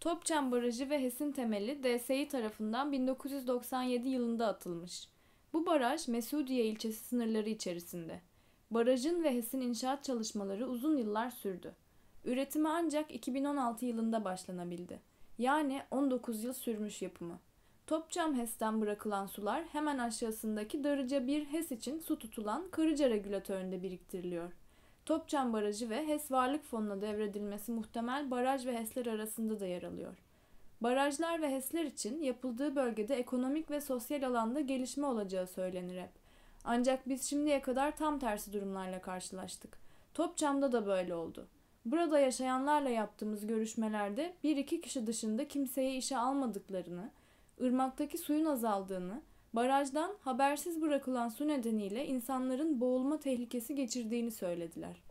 Topçam Barajı ve HES'in temeli DSİ tarafından 1997 yılında atılmış. Bu baraj Mesudiye ilçesi sınırları içerisinde. Barajın ve HES'in inşaat çalışmaları uzun yıllar sürdü. Üretimi ancak 2016 yılında başlanabildi. Yani 19 yıl sürmüş yapımı. Topçam HES'ten bırakılan sular hemen aşağısındaki Darıca 1 HES için su tutulan Karıca regülatöründe biriktiriliyor. Topçam Barajı ve HES Varlık Fonu'na devredilmesi muhtemel baraj ve HES'ler arasında da yer alıyor. Barajlar ve HES'ler için yapıldığı bölgede ekonomik ve sosyal alanda gelişme olacağı söylenir hep. Ancak biz şimdiye kadar tam tersi durumlarla karşılaştık. Topçam'da da böyle oldu. Burada yaşayanlarla yaptığımız görüşmelerde bir iki kişi dışında kimseyi işe almadıklarını, ırmaktaki suyun azaldığını, Barajdan habersiz bırakılan su nedeniyle insanların boğulma tehlikesi geçirdiğini söylediler.